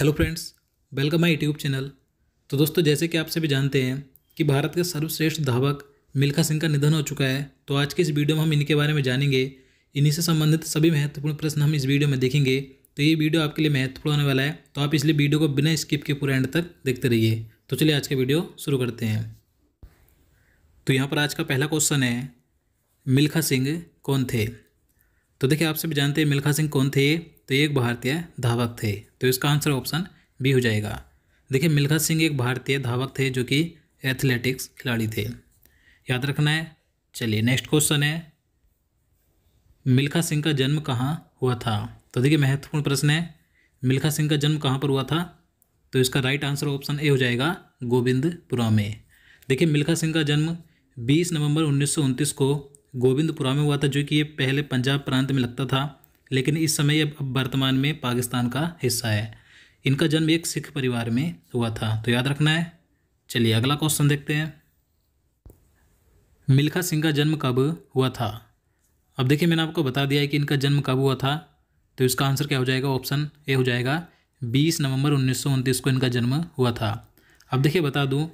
hello friends welcome my YouTube channel तो दोस्तों जैसे कि आप सभी जानते हैं कि भारत के सर्वश्रेष्ठ धावक मिल्खा सिंह का निधन हो चुका है तो आज के इस वीडियो में हम इनके बारे में जानेंगे इन्हीं से संबंधित सभी महत्वपूर्ण प्रश्न हम इस वीडियो में देखेंगे तो ये वीडियो आपके लिए महत्वपूर्ण होने वाला है तो आप इसलिए वीडियो को बिना स्किप के पूरा एंड तक देखते रहिए तो चलिए आज का वीडियो शुरू करते हैं तो यहाँ पर आज का पहला क्वेश्चन है मिल्खा सिंह कौन थे तो देखिए आप सभी जानते हैं मिल्खा सिंह कौन थे तो एक भारतीय धावक थे तो इसका आंसर ऑप्शन बी हो जाएगा देखिए मिल्खा सिंह एक भारतीय धावक थे जो कि एथलेटिक्स खिलाड़ी थे याद रखना है चलिए नेक्स्ट क्वेश्चन है मिल्खा सिंह का जन्म कहाँ हुआ था तो देखिए महत्वपूर्ण प्रश्न है मिल्खा सिंह का जन्म कहाँ पर हुआ था तो इसका राइट आंसर ऑप्शन ए हो जाएगा गोविंदपुरा में देखिए मिल्खा सिंह का जन्म 20 नवंबर उन्नीस को गोविंदपुरा में हुआ था जो कि ये पहले पंजाब प्रांत में लगता था लेकिन इस समय अब वर्तमान में पाकिस्तान का हिस्सा है इनका जन्म एक सिख परिवार में हुआ था तो याद रखना है चलिए अगला क्वेश्चन देखते हैं मिल्खा सिंह का जन्म कब हुआ था अब देखिए मैंने आपको बता दिया है कि इनका जन्म कब हुआ था तो इसका आंसर क्या हो जाएगा ऑप्शन ए हो जाएगा 20 नवंबर उन्नीस को इनका जन्म हुआ था अब देखिए बता दूं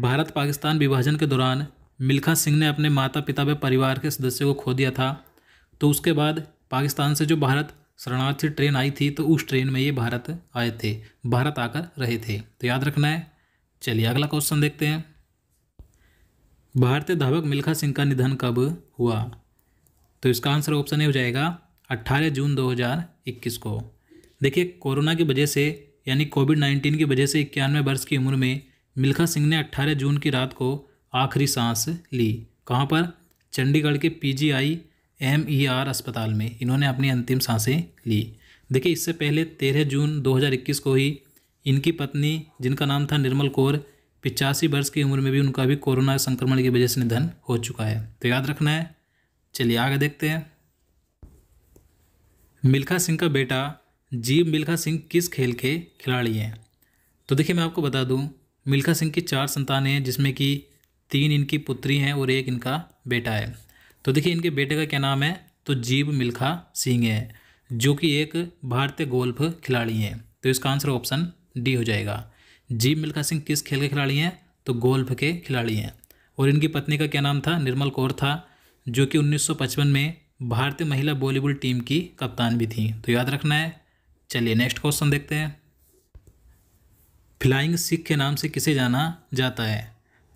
भारत पाकिस्तान विभाजन के दौरान मिल्खा सिंह ने अपने माता पिता व परिवार के सदस्यों को खो दिया था तो उसके बाद पाकिस्तान से जो भारत शरणार्थी ट्रेन आई थी तो उस ट्रेन में ये भारत आए थे भारत आकर रहे थे तो याद रखना है चलिए अगला क्वेश्चन देखते हैं भारतीय धावक मिल्खा सिंह का निधन कब हुआ तो इसका आंसर ऑप्शन ए हो जाएगा अट्ठारह जून 2021 को देखिए कोरोना की वजह से यानी कोविड नाइन्टीन की वजह से इक्यानवे वर्ष की उम्र में मिल्खा सिंह ने अट्ठारह जून की रात को आखिरी सांस ली कहाँ पर चंडीगढ़ के पीजीआई एम ई आर अस्पताल में इन्होंने अपनी अंतिम सांसें ली देखिए इससे पहले तेरह जून 2021 को ही इनकी पत्नी जिनका नाम था निर्मल कौर पिचासी वर्ष की उम्र में भी उनका भी कोरोना संक्रमण की वजह से निधन हो चुका है तो याद रखना है चलिए आगे देखते हैं मिल्खा सिंह का बेटा जीव मिल्खा सिंह किस खेल के खिलाड़ी हैं तो देखिए मैं आपको बता दूं मिल्खा सिंह की चार संतानें हैं जिसमें कि तीन इनकी पुत्री हैं और एक इनका बेटा है तो देखिए इनके बेटे का क्या नाम है तो जीव मिल्खा सिंह है जो कि एक भारतीय गोल्फ खिलाड़ी हैं तो इसका आंसर ऑप्शन डी हो जाएगा जीव मिल्खा सिंह किस खेल के खिलाड़ी हैं तो गोल्फ के खिलाड़ी हैं और इनकी पत्नी का क्या नाम था निर्मल कौर था जो कि 1955 में भारतीय महिला वॉलीबॉल टीम की कप्तान भी थी तो याद रखना है चलिए नेक्स्ट क्वेश्चन देखते हैं फ्लाइंग सिख के नाम से किसे जाना जाता है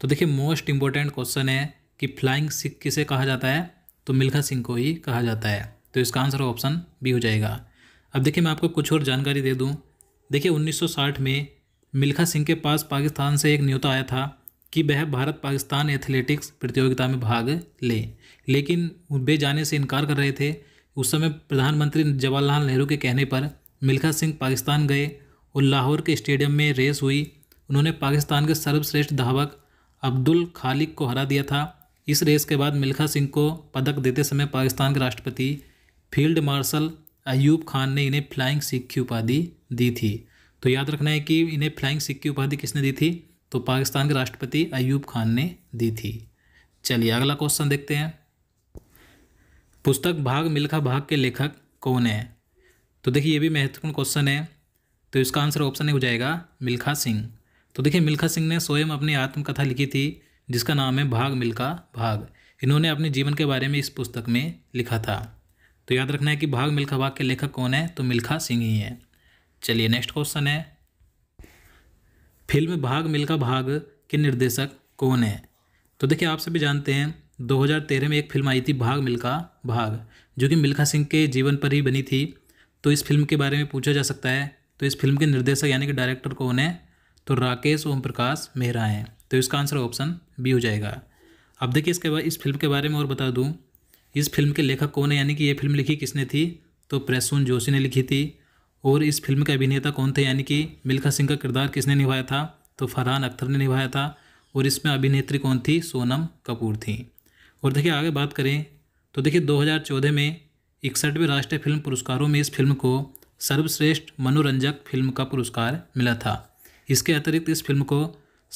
तो देखिए मोस्ट इम्पोर्टेंट क्वेश्चन है कि फ्लाइंग सिख किसे कहा जाता है तो मिल्खा सिंह को ही कहा जाता है तो इसका आंसर ऑप्शन बी हो जाएगा अब देखिए मैं आपको कुछ और जानकारी दे दूँ देखिए 1960 में मिल्खा सिंह के पास पाकिस्तान से एक न्योता आया था कि वह भारत पाकिस्तान एथलेटिक्स प्रतियोगिता में भाग ले लेकिन वे जाने से इनकार कर रहे थे उस समय प्रधानमंत्री जवाहरलाल नेहरू के कहने पर मिल्खा सिंह पाकिस्तान गए और लाहौर के स्टेडियम में रेस हुई उन्होंने पाकिस्तान के सर्वश्रेष्ठ धावक अब्दुल खालिक को हरा दिया था इस रेस के बाद मिल्खा सिंह को पदक देते समय पाकिस्तान के राष्ट्रपति फील्ड मार्शल अयूब खान ने इन्हें फ्लाइंग सिख की उपाधि दी थी तो याद रखना है कि इन्हें फ्लाइंग सिख की उपाधि किसने दी थी तो पाकिस्तान के राष्ट्रपति अयूब खान ने दी थी चलिए अगला क्वेश्चन देखते हैं पुस्तक भाग मिल्खा भाग के लेखक कौन है तो देखिए ये भी महत्वपूर्ण क्वेश्चन है तो इसका आंसर ऑप्शन नहीं हो जाएगा मिल्खा सिंह तो देखिए मिल्खा सिंह ने स्वयं अपनी आत्मकथा लिखी थी जिसका नाम है भाग मिल्खा भाग इन्होंने अपने जीवन के बारे में इस पुस्तक में लिखा था तो याद रखना है कि भाग मिल्खा भाग के लेखक कौन है तो मिल्खा सिंह ही है चलिए नेक्स्ट क्वेश्चन है फिल्म भाग मिल्खा भाग के निर्देशक कौन है तो देखिए आप सभी जानते हैं 2013 में एक फिल्म आई थी भाग मिल्खा भाग जो कि मिल्खा सिंह के जीवन पर ही बनी थी तो इस फिल्म के बारे में पूछा जा सकता है तो इस फिल्म के निर्देशक यानी कि डायरेक्टर कौन है तो राकेश ओम प्रकाश मेहरा हैं तो इसका आंसर ऑप्शन बी हो जाएगा अब देखिए इसके बाद इस फिल्म के बारे में और बता दूँ इस फिल्म के लेखक कौन है यानी कि ये फिल्म लिखी किसने थी तो प्रसून जोशी ने लिखी थी और इस फिल्म के अभिनेता कौन थे यानी कि मिल्खा सिंह का किरदार किसने निभाया था तो फरहान अख्तर ने निभाया था और इसमें अभिनेत्री कौन थी सोनम कपूर थी और देखिए आगे बात करें तो देखिए 2014 में इकसठवें राष्ट्रीय फिल्म पुरस्कारों में इस फिल्म को सर्वश्रेष्ठ मनोरंजक फिल्म का पुरस्कार मिला था इसके अतिरिक्त इस फिल्म को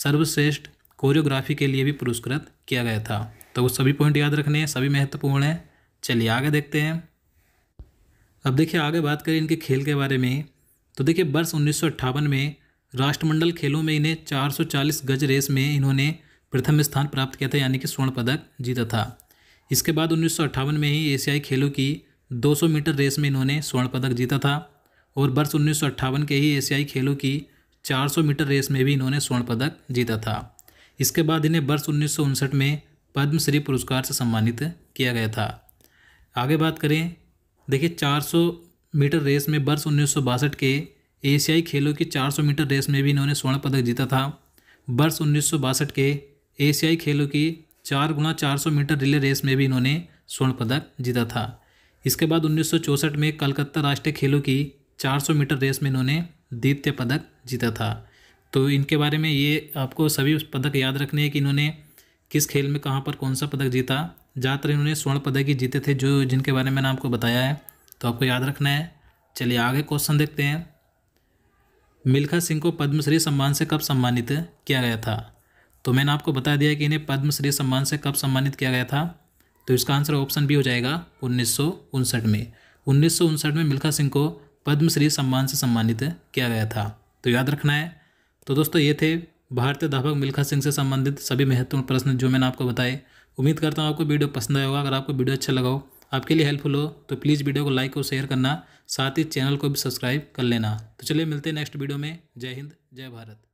सर्वश्रेष्ठ कोरियोग्राफी के लिए भी पुरस्कृत किया गया था तो वो सभी पॉइंट याद रखने हैं सभी महत्वपूर्ण हैं चलिए आगे देखते हैं अब देखिए आगे बात करें इनके खेल के बारे में तो देखिए वर्ष उन्नीस में राष्ट्रमंडल खेलों में इन्हें 440 गज रेस में इन्होंने प्रथम स्थान प्राप्त किया था यानी कि स्वर्ण पदक जीता था इसके बाद उन्नीस में ही एशियाई खेलों की 200 मीटर रेस में इन्होंने स्वर्ण पदक जीता था और वर्ष उन्नीस के ही एशियाई खेलों की 400 मीटर रेस में भी इन्होंने स्वर्ण पदक जीता था इसके बाद इन्हें वर्ष उन्नीस में पद्मश्री पुरस्कार से सम्मानित किया गया था आगे बात करें देखिए 400 मीटर रेस में वर्ष उन्नीस के एशियाई खेलों की 400 मीटर रेस में भी इन्होंने स्वर्ण पदक जीता था वर्ष उन्नीस के एशियाई खेलों की चार गुना चार मीटर रिले रेस में भी इन्होंने स्वर्ण पदक जीता था इसके बाद उन्नीस में कलकत्ता राष्ट्रीय खेलों की 400 मीटर रेस में इन्होंने द्वितीय पदक जीता था तो इनके बारे में ये आपको सभी पदक याद रखने हैं कि इन्होंने किस खेल में कहाँ पर कौन सा पदक जीता ज़्यादातर इन्होंने स्वर्ण पदक ही जीते थे जो जिनके बारे में मैंने आपको बताया है तो आपको याद रखना है चलिए आगे क्वेश्चन देखते हैं मिल्खा सिंह को पद्मश्री सम्मान से कब सम्मानित किया गया था तो मैंने आपको बता दिया कि इन्हें पद्मश्री सम्मान से कब सम्मानित किया गया था तो इसका आंसर ऑप्शन बी हो जाएगा उन्नीस में उन्नीस में मिल्खा सिंह को पद्मश्री सम्मान से सम्मानित किया गया था तो याद रखना है तो दोस्तों ये थे भारतीय अध्यापक मिल्खा सिंह से संबंधित सभी महत्वपूर्ण प्रश्न जो मैंने आपको बताए उम्मीद करता हूँ आपको वीडियो पसंद आएगा अगर आपको वीडियो अच्छा लगा हो आपके लिए हेल्पफुल हो तो प्लीज़ वीडियो को लाइक और शेयर करना साथ ही चैनल को भी सब्सक्राइब कर लेना तो चलिए मिलते हैं नेक्स्ट वीडियो में जय हिंद जय भारत